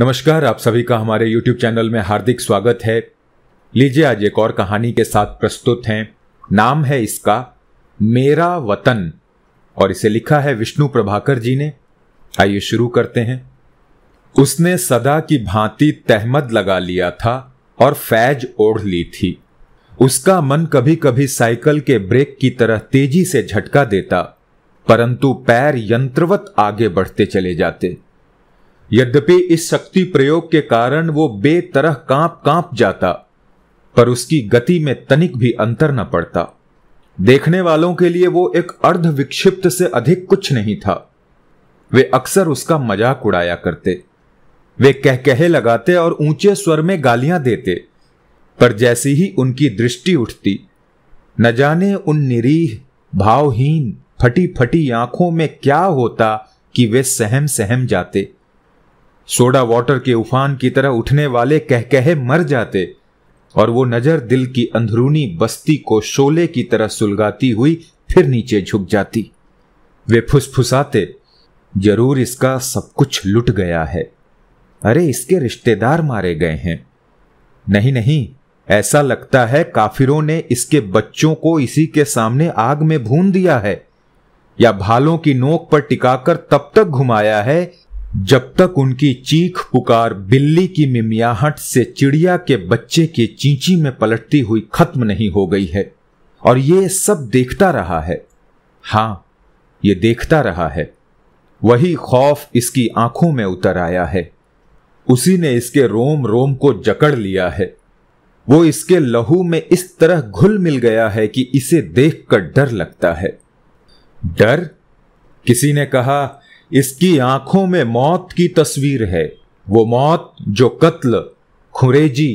नमस्कार आप सभी का हमारे YouTube चैनल में हार्दिक स्वागत है लीजिए आज एक और कहानी के साथ प्रस्तुत हैं नाम है इसका मेरा वतन और इसे लिखा है विष्णु प्रभाकर जी ने आइए शुरू करते हैं उसने सदा की भांति तहमद लगा लिया था और फैज ओढ़ ली थी उसका मन कभी कभी साइकिल के ब्रेक की तरह तेजी से झटका देता परंतु पैर यंत्रवत आगे बढ़ते चले जाते यद्यपि इस शक्ति प्रयोग के कारण वो बेतरह कांप कांप जाता पर उसकी गति में तनिक भी अंतर न पड़ता देखने वालों के लिए वो एक अर्ध विक्षिप्त से अधिक कुछ नहीं था वे अक्सर उसका मजाक उड़ाया करते वे कह कहे लगाते और ऊंचे स्वर में गालियां देते पर जैसी ही उनकी दृष्टि उठती न जाने उन निरीह भावहीन फटी फटी आंखों में क्या होता कि वे सहम सहम जाते सोडा वाटर के उफान की तरह उठने वाले कहकहे मर जाते और वो नजर दिल की अंदरूनी बस्ती को शोले की तरह सुलगाती हुई फिर नीचे झुक जाती वे फुसफुसाते जरूर इसका सब कुछ लुट गया है अरे इसके रिश्तेदार मारे गए हैं नहीं नहीं ऐसा लगता है काफिरों ने इसके बच्चों को इसी के सामने आग में भून दिया है या भालों की नोक पर टिकाकर तब तक घुमाया है जब तक उनकी चीख पुकार बिल्ली की मिमियाहट से चिड़िया के बच्चे की चींची में पलटती हुई खत्म नहीं हो गई है और ये सब देखता रहा है हां ये देखता रहा है वही खौफ इसकी आंखों में उतर आया है उसी ने इसके रोम रोम को जकड़ लिया है वो इसके लहू में इस तरह घुल मिल गया है कि इसे देखकर डर लगता है डर किसी ने कहा इसकी आंखों में मौत की तस्वीर है वो मौत जो कत्ल खुरेजी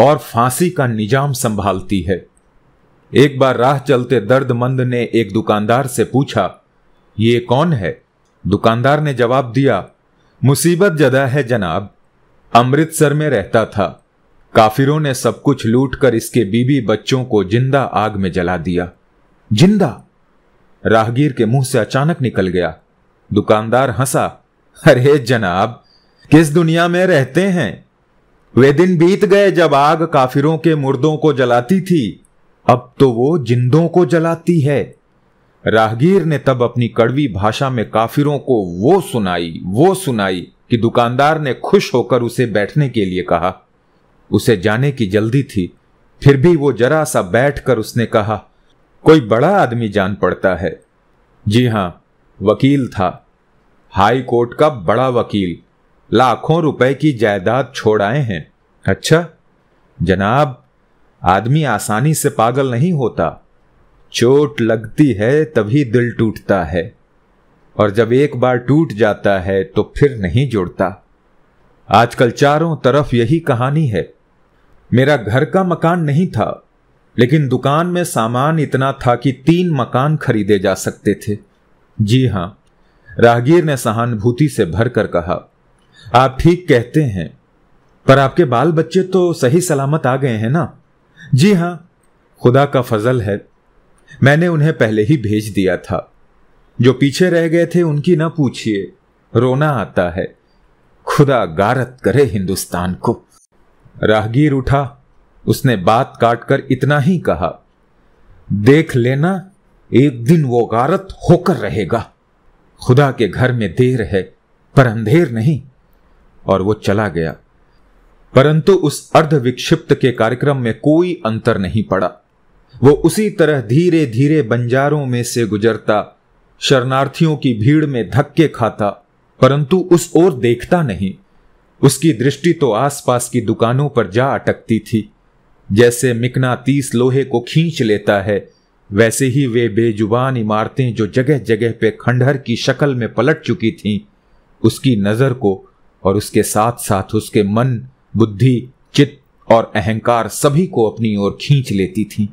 और फांसी का निजाम संभालती है एक बार राह चलते दर्दमंद ने एक दुकानदार से पूछा ये कौन है दुकानदार ने जवाब दिया मुसीबत जदा है जनाब अमृतसर में रहता था काफिरों ने सब कुछ लूट कर इसके बीबी बच्चों को जिंदा आग में जला दिया जिंदा राहगीर के मुंह से अचानक निकल गया दुकानदार हंसा अरे जनाब किस दुनिया में रहते हैं वे दिन बीत गए जब आग काफिरों के मुर्दों को जलाती थी अब तो वो जिंदों को जलाती है राहगीर ने तब अपनी कड़वी भाषा में काफिरों को वो सुनाई वो सुनाई कि दुकानदार ने खुश होकर उसे बैठने के लिए कहा उसे जाने की जल्दी थी फिर भी वो जरा सा बैठकर उसने कहा कोई बड़ा आदमी जान पड़ता है जी हां वकील था हाई कोर्ट का बड़ा वकील लाखों रुपए की जायदाद छोड़ आए हैं अच्छा जनाब आदमी आसानी से पागल नहीं होता चोट लगती है तभी दिल टूटता है और जब एक बार टूट जाता है तो फिर नहीं जुड़ता आजकल चारों तरफ यही कहानी है मेरा घर का मकान नहीं था लेकिन दुकान में सामान इतना था कि तीन मकान खरीदे जा सकते थे जी हां राहगीर ने सहानुभूति से भर कर कहा आप ठीक कहते हैं पर आपके बाल बच्चे तो सही सलामत आ गए हैं ना जी हां खुदा का फजल है मैंने उन्हें पहले ही भेज दिया था जो पीछे रह गए थे उनकी ना पूछिए रोना आता है खुदा गारत करे हिंदुस्तान को राहगीर उठा उसने बात काटकर इतना ही कहा देख लेना एक दिन वो गारत होकर रहेगा खुदा के घर में देर है पर अंधेर नहीं और वो चला गया परंतु उस अर्ध विक्षिप्त के कार्यक्रम में कोई अंतर नहीं पड़ा वो उसी तरह धीरे धीरे बंजारों में से गुजरता शरणार्थियों की भीड़ में धक्के खाता परंतु उस ओर देखता नहीं उसकी दृष्टि तो आसपास की दुकानों पर जा अटकती थी जैसे मिकना तीस लोहे को खींच लेता है वैसे ही वे बेजुबान इमारतें जो जगह जगह पे खंडहर की शक्ल में पलट चुकी थीं उसकी नज़र को और उसके साथ साथ उसके मन बुद्धि चित्त और अहंकार सभी को अपनी ओर खींच लेती थीं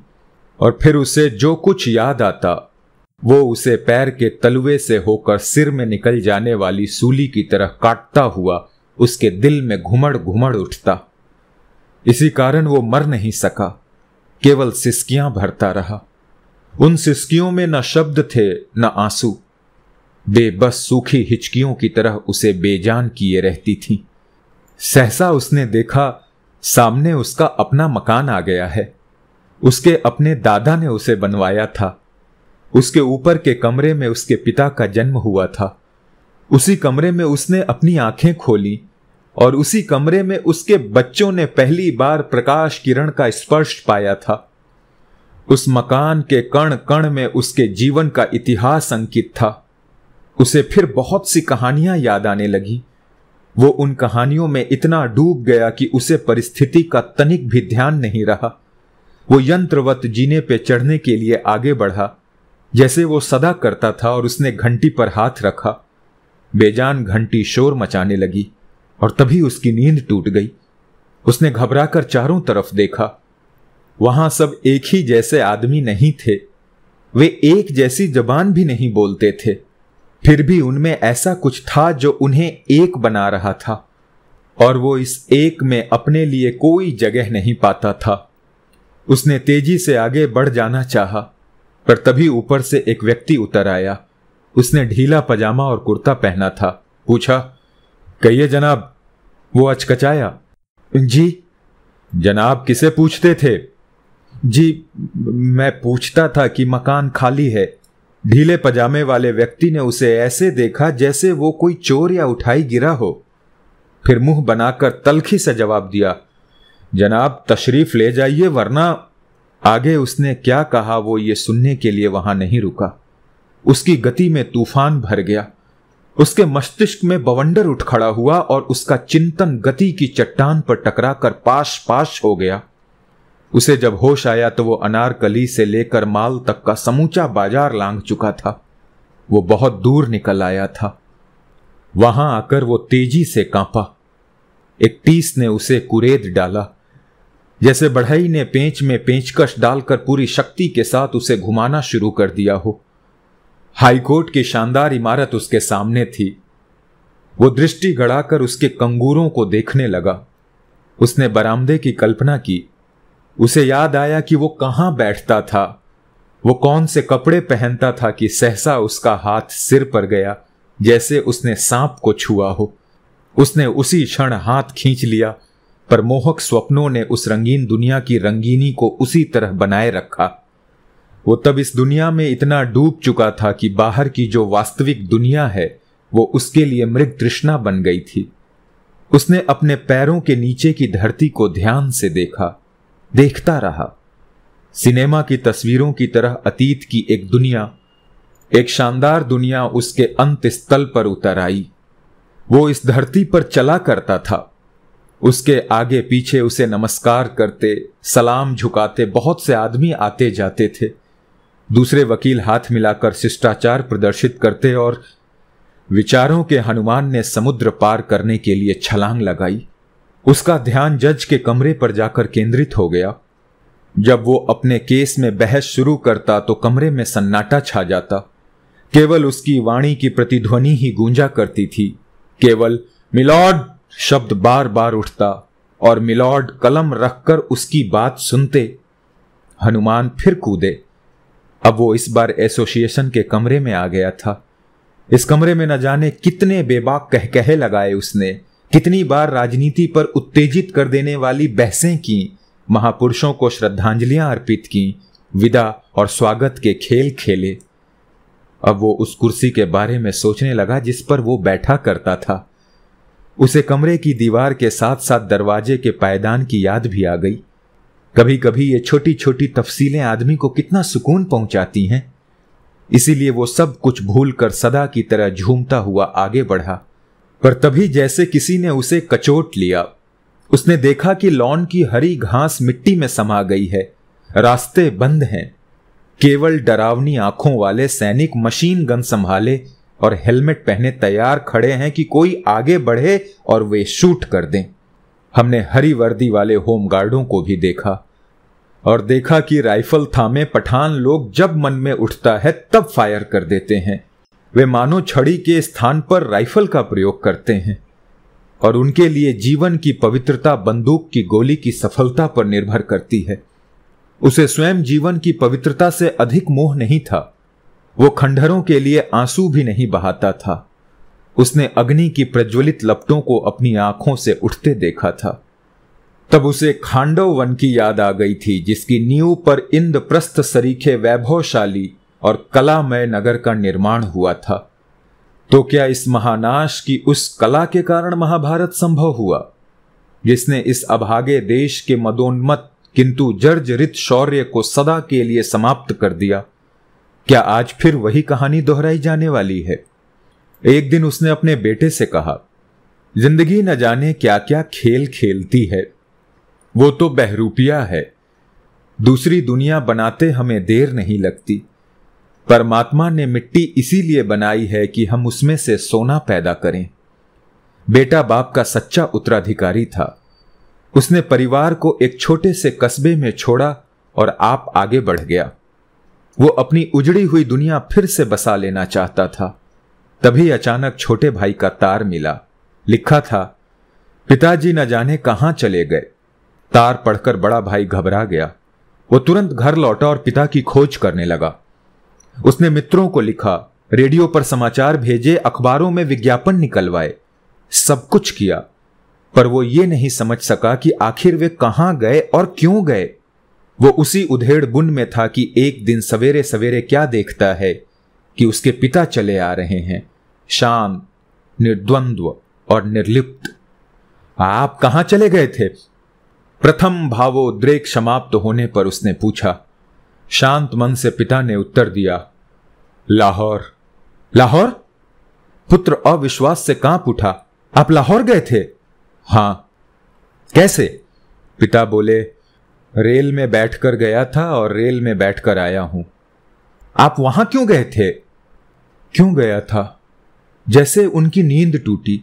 और फिर उसे जो कुछ याद आता वो उसे पैर के तलवे से होकर सिर में निकल जाने वाली सूली की तरह काटता हुआ उसके दिल में घुमड़ घुमड़ उठता इसी कारण वो मर नहीं सका केवल सिस्कियां भरता रहा उन सिस्कियों में न शब्द थे न आंसू बेबस सूखी हिचकियों की तरह उसे बेजान किए रहती थी सहसा उसने देखा सामने उसका अपना मकान आ गया है उसके अपने दादा ने उसे बनवाया था उसके ऊपर के कमरे में उसके पिता का जन्म हुआ था उसी कमरे में उसने अपनी आंखें खोली और उसी कमरे में उसके बच्चों ने पहली बार प्रकाश किरण का स्पर्श पाया था उस मकान के कण कण में उसके जीवन का इतिहास अंकित था उसे फिर बहुत सी कहानियां याद आने लगी वो उन कहानियों में इतना डूब गया कि उसे परिस्थिति का तनिक भी ध्यान नहीं रहा वो यंत्रवत जीने पे चढ़ने के लिए आगे बढ़ा जैसे वो सदा करता था और उसने घंटी पर हाथ रखा बेजान घंटी शोर मचाने लगी और तभी उसकी नींद टूट गई उसने घबराकर चारों तरफ देखा वहां सब एक ही जैसे आदमी नहीं थे वे एक जैसी जबान भी नहीं बोलते थे फिर भी उनमें ऐसा कुछ था जो उन्हें एक बना रहा था और वो इस एक में अपने लिए कोई जगह नहीं पाता था उसने तेजी से आगे बढ़ जाना चाहा, पर तभी ऊपर से एक व्यक्ति उतर आया उसने ढीला पजामा और कुर्ता पहना था पूछा कहिए जनाब वो अचकचाया जी जनाब किसे पूछते थे जी मैं पूछता था कि मकान खाली है ढीले पजामे वाले व्यक्ति ने उसे ऐसे देखा जैसे वो कोई चोर या उठाई गिरा हो फिर मुंह बनाकर तलखी से जवाब दिया जनाब तशरीफ ले जाइए वरना आगे उसने क्या कहा वो ये सुनने के लिए वहां नहीं रुका उसकी गति में तूफान भर गया उसके मस्तिष्क में बवंडर उठ खड़ा हुआ और उसका चिंतन गति की चट्टान पर टकरा कर पाश पाश हो गया उसे जब होश आया तो वो अनारकली से लेकर माल तक का समूचा बाजार लांग चुका था वो बहुत दूर निकल आया था वहां आकर वो तेजी से कांपा एक टीस ने उसे कुरेद डाला जैसे बढ़ई ने पेंच में पेंचकश डालकर पूरी शक्ति के साथ उसे घुमाना शुरू कर दिया हो हाईकोर्ट की शानदार इमारत उसके सामने थी वो दृष्टि गड़ाकर उसके कंगूरों को देखने लगा उसने बरामदे की कल्पना की उसे याद आया कि वो कहाँ बैठता था वो कौन से कपड़े पहनता था कि सहसा उसका हाथ सिर पर गया जैसे उसने सांप को छुआ हो उसने उसी क्षण हाथ खींच लिया पर मोहक स्वप्नों ने उस रंगीन दुनिया की रंगीनी को उसी तरह बनाए रखा वो तब इस दुनिया में इतना डूब चुका था कि बाहर की जो वास्तविक दुनिया है वो उसके लिए मृग तृष्णा बन गई थी उसने अपने पैरों के नीचे की धरती को ध्यान से देखा देखता रहा सिनेमा की तस्वीरों की तरह अतीत की एक दुनिया एक शानदार दुनिया उसके अंत स्थल पर उतर आई वो इस धरती पर चला करता था उसके आगे पीछे उसे नमस्कार करते सलाम झुकाते बहुत से आदमी आते जाते थे दूसरे वकील हाथ मिलाकर शिष्टाचार प्रदर्शित करते और विचारों के हनुमान ने समुद्र पार करने के लिए छलांग लगाई उसका ध्यान जज के कमरे पर जाकर केंद्रित हो गया जब वो अपने केस में बहस शुरू करता तो कमरे में सन्नाटा छा जाता केवल उसकी वाणी की प्रतिध्वनि ही गूंजा करती थी केवल मिलॉर्ड शब्द बार बार उठता और मिलॉर्ड कलम रखकर उसकी बात सुनते हनुमान फिर कूदे अब वो इस बार एसोसिएशन के कमरे में आ गया था इस कमरे में न जाने कितने बेबाक कहकहे लगाए उसने कितनी बार राजनीति पर उत्तेजित कर देने वाली बहसें की महापुरुषों को श्रद्धांजलियां अर्पित की विदा और स्वागत के खेल खेले अब वो उस कुर्सी के बारे में सोचने लगा जिस पर वो बैठा करता था उसे कमरे की दीवार के साथ साथ दरवाजे के पायदान की याद भी आ गई कभी कभी ये छोटी छोटी तफसीलें आदमी को कितना सुकून पहुंचाती हैं इसीलिए वो सब कुछ भूल कर सदा की तरह झूमता हुआ आगे बढ़ा पर तभी जैसे किसी ने उसे कचोट लिया उसने देखा कि लॉन की हरी घास मिट्टी में समा गई है रास्ते बंद हैं केवल डरावनी आंखों वाले सैनिक मशीन गन संभाले और हेलमेट पहने तैयार खड़े हैं कि कोई आगे बढ़े और वे शूट कर दें हमने हरी वर्दी वाले होमगार्डों को भी देखा और देखा कि राइफल थामे पठान लोग जब मन में उठता है तब फायर कर देते हैं वे मानो छड़ी के स्थान पर राइफल का प्रयोग करते हैं और उनके लिए जीवन की पवित्रता बंदूक की गोली की सफलता पर निर्भर करती है उसे स्वयं जीवन की पवित्रता से अधिक मोह नहीं था वो खंडहरों के लिए आंसू भी नहीं बहाता था उसने अग्नि की प्रज्वलित लपटों को अपनी आंखों से उठते देखा था तब उसे खांडव वन की याद आ गई थी जिसकी नींव पर इंद्रप्रस्थ सरीखे वैभवशाली और कलामय नगर का निर्माण हुआ था तो क्या इस महानाश की उस कला के कारण महाभारत संभव हुआ जिसने इस अभागे देश के मदोन्मत किंतु जर्जरित शौर्य को सदा के लिए समाप्त कर दिया क्या आज फिर वही कहानी दोहराई जाने वाली है एक दिन उसने अपने बेटे से कहा जिंदगी न जाने क्या क्या खेल खेलती है वो तो बहरूपिया है दूसरी दुनिया बनाते हमें देर नहीं लगती परमात्मा ने मिट्टी इसीलिए बनाई है कि हम उसमें से सोना पैदा करें बेटा बाप का सच्चा उत्तराधिकारी था उसने परिवार को एक छोटे से कस्बे में छोड़ा और आप आगे बढ़ गया वो अपनी उजड़ी हुई दुनिया फिर से बसा लेना चाहता था तभी अचानक छोटे भाई का तार मिला लिखा था पिताजी न जाने कहां चले गए तार पढ़कर बड़ा भाई घबरा गया वो तुरंत घर लौटा और पिता की खोज करने लगा उसने मित्रों को लिखा रेडियो पर समाचार भेजे अखबारों में विज्ञापन निकलवाए सब कुछ किया पर वो ये नहीं समझ सका कि आखिर वे कहां गए और क्यों गए वो उसी उधेड़ बुन में था कि एक दिन सवेरे सवेरे क्या देखता है कि उसके पिता चले आ रहे हैं शांत निर्द्वंद्व और निर्लिप्त आप कहां चले गए थे प्रथम भावोद्रेक समाप्त होने पर उसने पूछा शांत मन से पिता ने उत्तर दिया लाहौर लाहौर पुत्र अविश्वास से कांप उठा आप लाहौर गए थे हां कैसे पिता बोले रेल में बैठकर गया था और रेल में बैठकर आया हूं आप वहां क्यों गए थे क्यों गया था जैसे उनकी नींद टूटी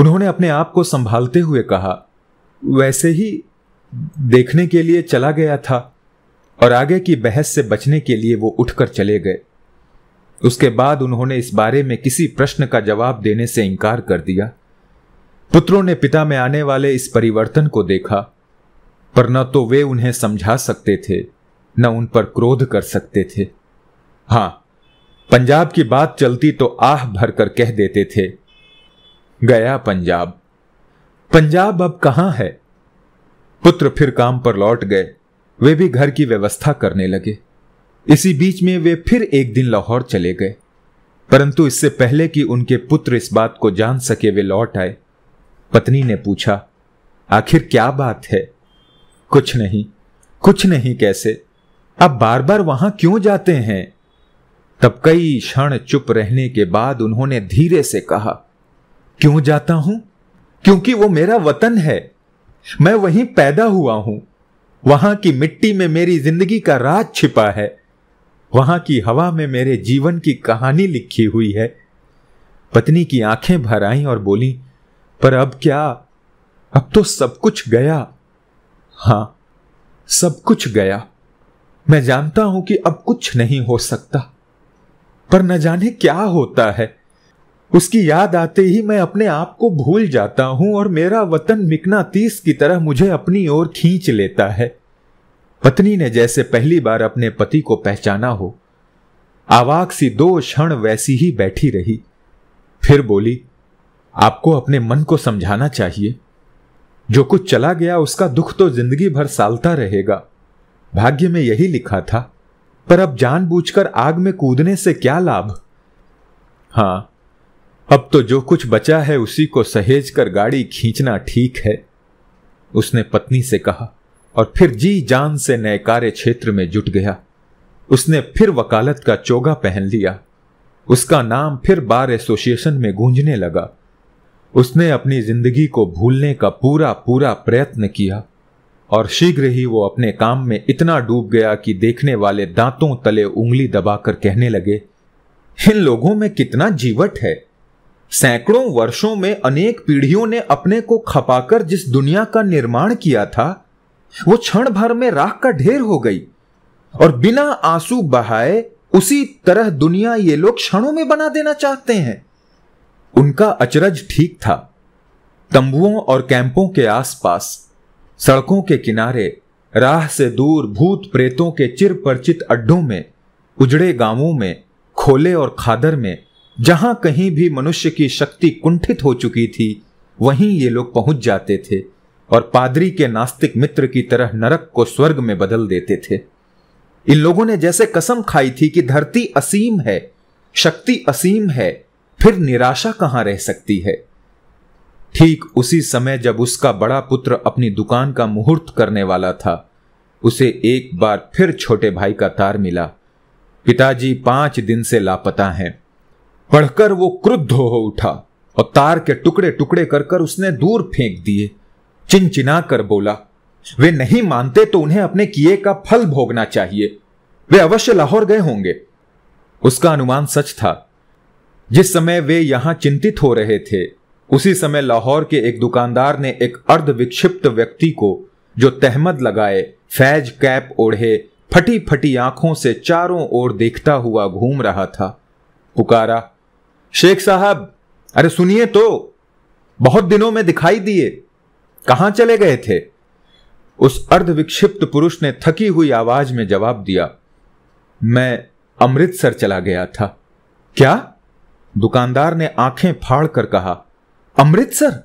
उन्होंने अपने आप को संभालते हुए कहा वैसे ही देखने के लिए चला गया था और आगे की बहस से बचने के लिए वो उठकर चले गए उसके बाद उन्होंने इस बारे में किसी प्रश्न का जवाब देने से इनकार कर दिया पुत्रों ने पिता में आने वाले इस परिवर्तन को देखा पर न तो वे उन्हें समझा सकते थे न उन पर क्रोध कर सकते थे हां पंजाब की बात चलती तो आह भर कर कह देते थे गया पंजाब पंजाब अब कहां है पुत्र फिर काम पर लौट गए वे भी घर की व्यवस्था करने लगे इसी बीच में वे फिर एक दिन लाहौर चले गए परंतु इससे पहले कि उनके पुत्र इस बात को जान सके वे लौट आए पत्नी ने पूछा आखिर क्या बात है कुछ नहीं कुछ नहीं कैसे आप बार बार वहां क्यों जाते हैं तब कई क्षण चुप रहने के बाद उन्होंने धीरे से कहा क्यों जाता हूं क्योंकि वो मेरा वतन है मैं वहीं पैदा हुआ हूं वहां की मिट्टी में मेरी जिंदगी का राज छिपा है वहां की हवा में मेरे जीवन की कहानी लिखी हुई है पत्नी की आंखें भर आईं और बोली पर अब क्या अब तो सब कुछ गया हां सब कुछ गया मैं जानता हूं कि अब कुछ नहीं हो सकता पर न जाने क्या होता है उसकी याद आते ही मैं अपने आप को भूल जाता हूं और मेरा वतन मिकनातीस की तरह मुझे अपनी ओर खींच लेता है पत्नी ने जैसे पहली बार अपने पति को पहचाना हो आवाक सी दो क्षण वैसी ही बैठी रही फिर बोली आपको अपने मन को समझाना चाहिए जो कुछ चला गया उसका दुख तो जिंदगी भर सालता रहेगा भाग्य में यही लिखा था पर अब जानबूझकर आग में कूदने से क्या लाभ हाँ अब तो जो कुछ बचा है उसी को सहेज कर गाड़ी खींचना ठीक है उसने पत्नी से कहा और फिर जी जान से नए कार्य क्षेत्र में जुट गया उसने फिर वकालत का चोगा पहन लिया उसका नाम फिर बार एसोसिएशन में गूंजने लगा उसने अपनी जिंदगी को भूलने का पूरा पूरा प्रयत्न किया और शीघ्र ही वो अपने काम में इतना डूब गया कि देखने वाले दांतों तले उंगली दबाकर कहने लगे इन लोगों में कितना जीवट है सैकड़ों वर्षों में अनेक पीढ़ियों ने अपने को खपाकर जिस दुनिया का निर्माण किया था वो क्षण भर में राख का ढेर हो गई और बिना आंसू बहाए उसी तरह दुनिया ये लोग क्षणों में बना देना चाहते हैं उनका अचरज ठीक था तंबुओं और कैंपों के आसपास सड़कों के किनारे राह से दूर भूत प्रेतों के चिर परिचित अड्डों में उजड़े गांवों में खोले और खादर में जहां कहीं भी मनुष्य की शक्ति कुंठित हो चुकी थी वहीं ये लोग पहुंच जाते थे और पादरी के नास्तिक मित्र की तरह नरक को स्वर्ग में बदल देते थे इन लोगों ने जैसे कसम खाई थी कि धरती असीम है शक्ति असीम है फिर निराशा कहां रह सकती है ठीक उसी समय जब उसका बड़ा पुत्र अपनी दुकान का मुहूर्त करने वाला था उसे एक बार फिर छोटे भाई का तार मिला पिताजी पांच दिन से लापता हैं पढ़कर वो क्रुद्ध हो उठा और तार के टुकड़े टुकड़े कर कर उसने दूर फेंक दिए चिंचिना कर बोला वे नहीं मानते तो उन्हें अपने किए का फल भोगना चाहिए वे अवश्य लाहौर गए होंगे उसका अनुमान सच था जिस समय वे यहां चिंतित हो रहे थे उसी समय लाहौर के एक दुकानदार ने एक अर्ध विक्षिप्त व्यक्ति को जो तहमद लगाए फैज कैप ओढ़े फटी फटी आंखों से चारों ओर देखता हुआ घूम रहा था पुकारा शेख साहब अरे सुनिए तो बहुत दिनों में दिखाई दिए कहां चले गए थे उस अर्धविक्षिप्त पुरुष ने थकी हुई आवाज में जवाब दिया मैं अमृतसर चला गया था क्या दुकानदार ने आंखें फाड़ कर कहा अमृतसर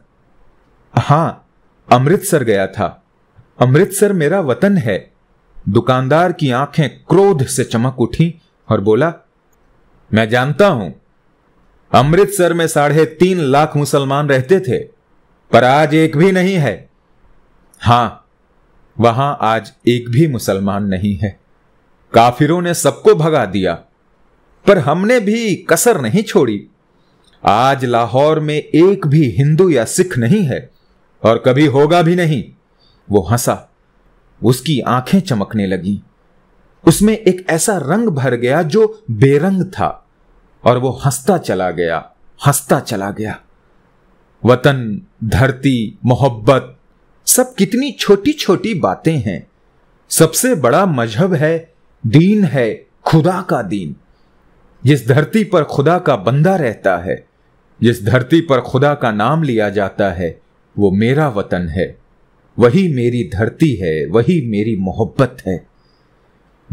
हां अमृतसर गया था अमृतसर मेरा वतन है दुकानदार की आंखें क्रोध से चमक उठी और बोला मैं जानता हूं अमृतसर में साढ़े तीन लाख मुसलमान रहते थे पर आज एक भी नहीं है हां वहां आज एक भी मुसलमान नहीं है काफिरों ने सबको भगा दिया पर हमने भी कसर नहीं छोड़ी आज लाहौर में एक भी हिंदू या सिख नहीं है और कभी होगा भी नहीं वो हंसा उसकी आंखें चमकने लगी उसमें एक ऐसा रंग भर गया जो बेरंग था और वो हंसता चला गया हंसता चला गया वतन धरती मोहब्बत सब कितनी छोटी छोटी बातें हैं सबसे बड़ा मजहब है दीन है खुदा का दीन जिस धरती पर खुदा का बंदा रहता है जिस धरती पर खुदा का नाम लिया जाता है वो मेरा वतन है वही मेरी धरती है वही मेरी मोहब्बत है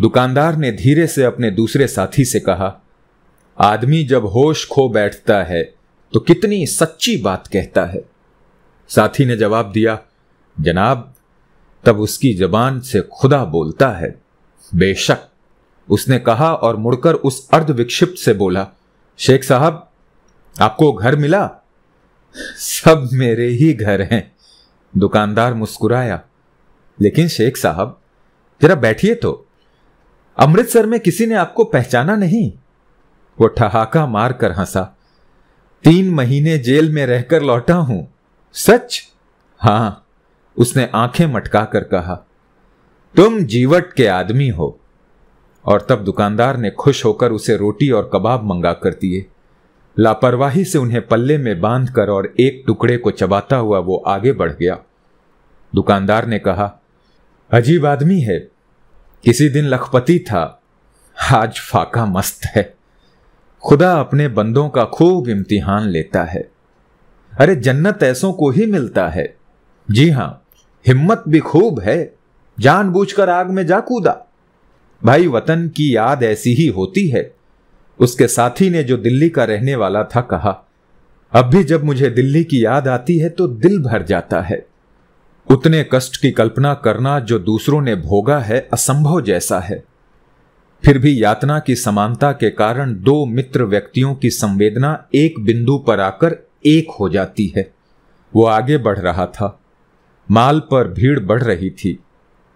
दुकानदार ने धीरे से अपने दूसरे साथी से कहा आदमी जब होश खो बैठता है तो कितनी सच्ची बात कहता है साथी ने जवाब दिया जनाब तब उसकी जबान से खुदा बोलता है बेशक उसने कहा और मुड़कर उस अर्ध विक्षिप्त से बोला शेख साहब आपको घर मिला सब मेरे ही घर हैं दुकानदार मुस्कुराया लेकिन शेख साहब जरा बैठिए तो अमृतसर में किसी ने आपको पहचाना नहीं वो ठहाका मारकर हंसा तीन महीने जेल में रहकर लौटा हूं सच हां उसने आंखें मटका कर कहा तुम जीवट के आदमी हो और तब दुकानदार ने खुश होकर उसे रोटी और कबाब मंगा कर दिए लापरवाही से उन्हें पल्ले में बांध कर और एक टुकड़े को चबाता हुआ वो आगे बढ़ गया दुकानदार ने कहा अजीब आदमी है किसी दिन लखपति था आज फाका मस्त है खुदा अपने बंदों का खूब इम्तिहान लेता है अरे जन्नत ऐसों को ही मिलता है जी हां हिम्मत भी खूब है जानबूझकर आग में जा कूदा भाई वतन की याद ऐसी ही होती है उसके साथी ने जो दिल्ली का रहने वाला था कहा अब भी जब मुझे दिल्ली की याद आती है तो दिल भर जाता है उतने कष्ट की कल्पना करना जो दूसरों ने भोगा है असंभव जैसा है फिर भी यातना की समानता के कारण दो मित्र व्यक्तियों की संवेदना एक बिंदु पर आकर एक हो जाती है वो आगे बढ़ रहा था माल पर भीड़ बढ़ रही थी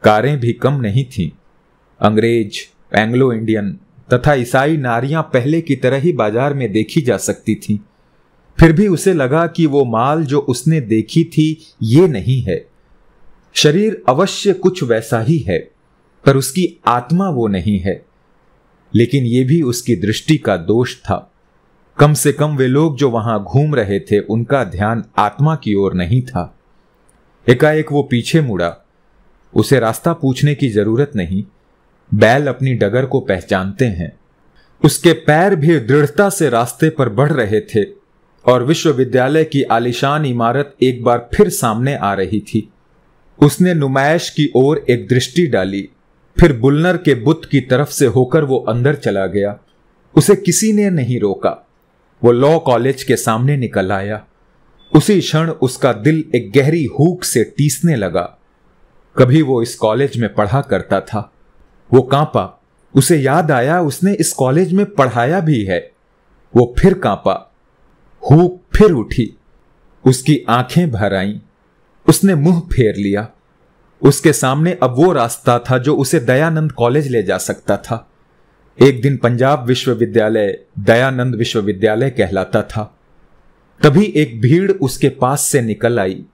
कारें भी कम नहीं थीं अंग्रेज एंग्लो इंडियन तथा ईसाई नारियां पहले की तरह ही बाजार में देखी जा सकती थीं फिर भी उसे लगा कि वो माल जो उसने देखी थी ये नहीं है शरीर अवश्य कुछ वैसा ही है पर उसकी आत्मा वो नहीं है लेकिन यह भी उसकी दृष्टि का दोष था कम से कम वे लोग जो वहां घूम रहे थे उनका ध्यान आत्मा की ओर नहीं था एकाएक वो पीछे मुड़ा उसे रास्ता पूछने की जरूरत नहीं बैल अपनी डगर को पहचानते हैं उसके पैर भी दृढ़ता से रास्ते पर बढ़ रहे थे और विश्वविद्यालय की आलिशान इमारत एक बार फिर सामने आ रही थी उसने नुमाइश की ओर एक दृष्टि डाली फिर गुलनर के बुत की तरफ से होकर वो अंदर चला गया उसे किसी ने नहीं रोका वो लॉ कॉलेज के सामने निकल आया उसी क्षण उसका दिल एक गहरी हुक से टीसने लगा कभी वो इस कॉलेज में पढ़ा करता था वो कांपा उसे याद आया उसने इस कॉलेज में पढ़ाया भी है वो फिर कांपा हुक फिर उठी उसकी आंखें भर आईं उसने मुंह फेर लिया उसके सामने अब वो रास्ता था जो उसे दयानंद कॉलेज ले जा सकता था एक दिन पंजाब विश्वविद्यालय दयानंद विश्वविद्यालय कहलाता था तभी एक भीड़ उसके पास से निकल आई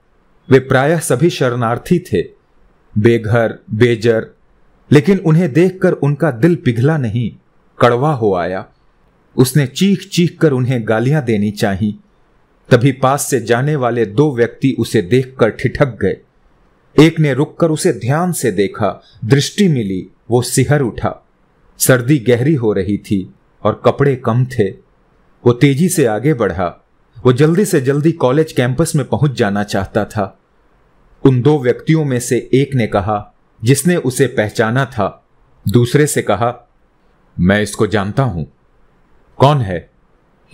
वे प्रायः सभी शरणार्थी थे बेघर बेजर लेकिन उन्हें देखकर उनका दिल पिघला नहीं कड़वा हो आया उसने चीख चीख कर उन्हें गालियां देनी चाही तभी पास से जाने वाले दो व्यक्ति उसे देखकर ठिठक गए एक ने रुककर उसे ध्यान से देखा दृष्टि मिली वो सिहर उठा सर्दी गहरी हो रही थी और कपड़े कम थे वो तेजी से आगे बढ़ा वो जल्दी से जल्दी कॉलेज कैंपस में पहुंच जाना चाहता था उन दो व्यक्तियों में से एक ने कहा जिसने उसे पहचाना था दूसरे से कहा मैं इसको जानता हूं कौन है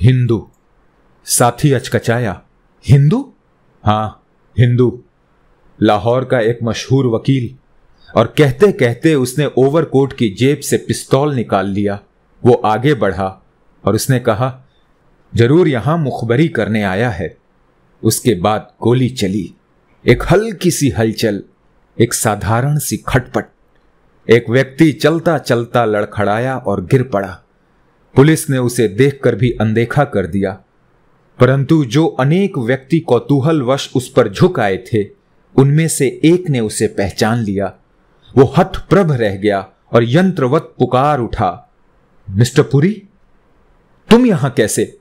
हिंदू साथी अचकचाया हिंदू हां हिंदू लाहौर का एक मशहूर वकील और कहते कहते उसने ओवरकोट की जेब से पिस्तौल निकाल लिया वो आगे बढ़ा और उसने कहा जरूर यहां मुखबरी करने आया है उसके बाद गोली चली एक हल्की सी हलचल एक साधारण सी खटपट एक व्यक्ति चलता चलता लड़खड़ाया और गिर पड़ा पुलिस ने उसे देखकर भी अनदेखा कर दिया परंतु जो अनेक व्यक्ति कौतूहलवश उस पर झुक आए थे उनमें से एक ने उसे पहचान लिया वो हतप्रभ रह गया और यंत्रवत पुकार उठा मिस्टर पुरी तुम यहां कैसे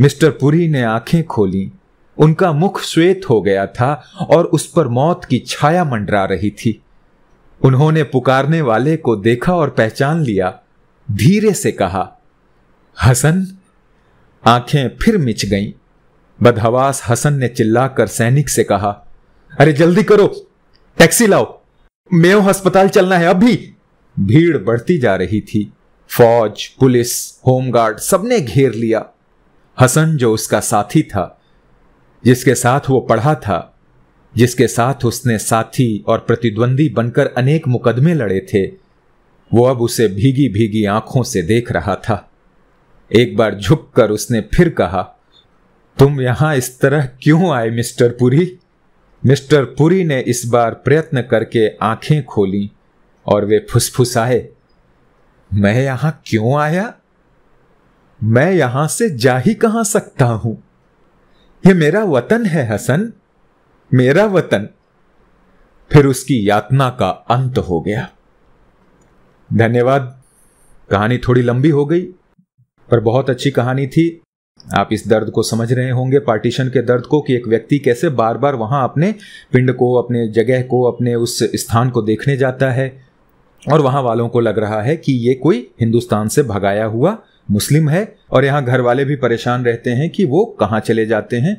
मिस्टर पुरी ने आंखें खोली उनका मुख श्वेत हो गया था और उस पर मौत की छाया मंडरा रही थी उन्होंने पुकारने वाले को देखा और पहचान लिया धीरे से कहा हसन आंखें फिर मिच गईं बदहवास हसन ने चिल्लाकर सैनिक से कहा अरे जल्दी करो टैक्सी लाओ मेयो अस्पताल चलना है अभी भीड़ बढ़ती जा रही थी फौज पुलिस होमगार्ड सबने घेर लिया हसन जो उसका साथी था जिसके साथ वो पढ़ा था जिसके साथ उसने साथी और प्रतिद्वंदी बनकर अनेक मुकदमे लड़े थे वो अब उसे भीगी भीगी आंखों से देख रहा था एक बार झुककर उसने फिर कहा तुम यहां इस तरह क्यों आए मिस्टर पुरी मिस्टर पुरी ने इस बार प्रयत्न करके आंखें खोली और वे फुसफुसाए मैं यहां क्यों आया मैं यहां से जा ही कहां सकता हूं यह मेरा वतन है हसन मेरा वतन फिर उसकी यातना का अंत हो गया धन्यवाद कहानी थोड़ी लंबी हो गई पर बहुत अच्छी कहानी थी आप इस दर्द को समझ रहे होंगे पार्टीशन के दर्द को कि एक व्यक्ति कैसे बार बार वहां अपने पिंड को अपने जगह को अपने उस स्थान को देखने जाता है और वहां वालों को लग रहा है कि ये कोई हिंदुस्तान से भगाया हुआ मुस्लिम है और यहाँ घर वाले भी परेशान रहते हैं कि वो कहाँ चले जाते हैं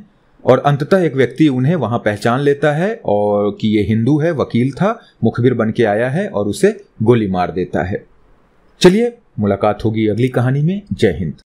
और अंततः एक व्यक्ति उन्हें वहां पहचान लेता है और कि ये हिंदू है वकील था मुखबिर बन के आया है और उसे गोली मार देता है चलिए मुलाकात होगी अगली कहानी में जय हिंद